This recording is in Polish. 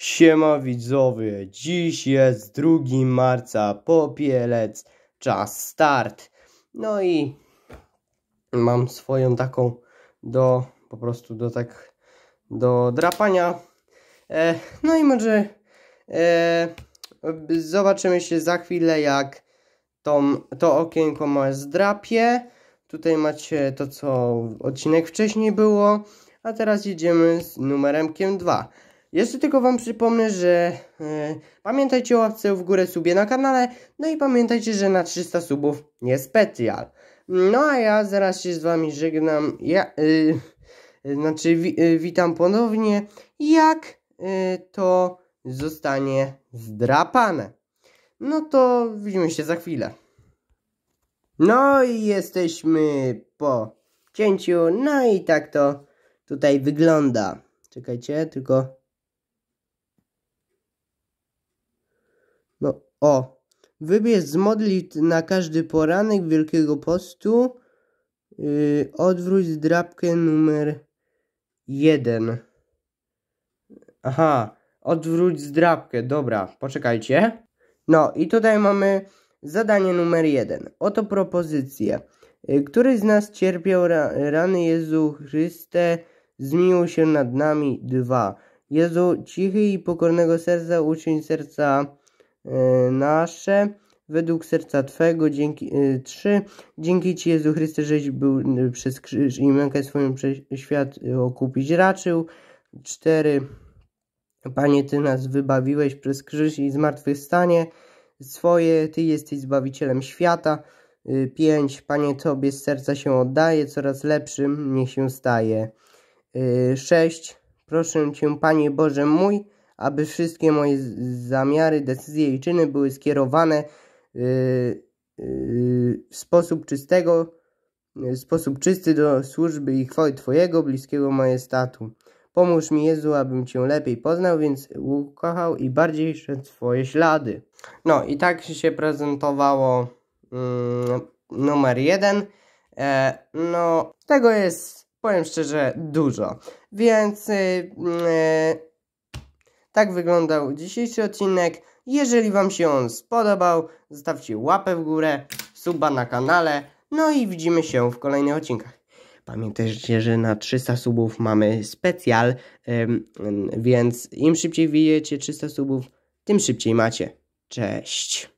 Siema widzowie, dziś jest 2 marca, popielec, czas start. No i mam swoją taką do, po prostu do tak, do drapania. E, no i może e, zobaczymy się za chwilę jak tą, to okienko ma zdrapie. Tutaj macie to co odcinek wcześniej było, a teraz jedziemy z numeremkiem 2. Jeszcze tylko Wam przypomnę, że yy, pamiętajcie o łapce w górę subie na kanale, no i pamiętajcie, że na 300 subów jest specjal. No a ja zaraz się z Wami żegnam, ja, yy, znaczy wi witam ponownie, jak to zostanie zdrapane. No to widzimy się za chwilę. No i jesteśmy po cięciu, no i tak to tutaj wygląda. Czekajcie, tylko O, wybierz z modlitw na każdy poranek Wielkiego Postu. Yy, odwróć drapkę numer 1. Aha, odwróć zdrabkę, dobra, poczekajcie. No i tutaj mamy zadanie numer jeden. Oto propozycje. Yy, Który z nas cierpiał ra rany Jezu Chryste, zmiłuj się nad nami. Dwa. Jezu, cichy i pokornego serca, uczyń serca E, nasze według serca Twego, dzięki, e, trzy Dzięki Ci Jezu Chryste, żeś był przez krzyż i mękę swoją świat e, okupić raczył. cztery Panie, Ty nas wybawiłeś przez krzyż i zmartwychwstanie swoje, Ty jesteś Zbawicielem świata. pięć Panie, Tobie z serca się oddaje, coraz lepszym niech się staje. sześć Proszę Cię, Panie Boże mój, aby wszystkie moje zamiary, decyzje i czyny były skierowane y, y, w sposób czystego, y, w sposób czysty do służby i chwały Twojego, bliskiego majestatu. Pomóż mi Jezu, abym Cię lepiej poznał, więc ukochał i bardziej szedł Twoje ślady. No i tak się prezentowało mm, numer jeden. E, no, tego jest, powiem szczerze, dużo. Więc... Yy, tak wyglądał dzisiejszy odcinek. Jeżeli Wam się on spodobał, zostawcie łapę w górę, suba na kanale, no i widzimy się w kolejnych odcinkach. Pamiętajcie, że na 300 subów mamy specjal, więc im szybciej wyjecie 300 subów, tym szybciej macie. Cześć!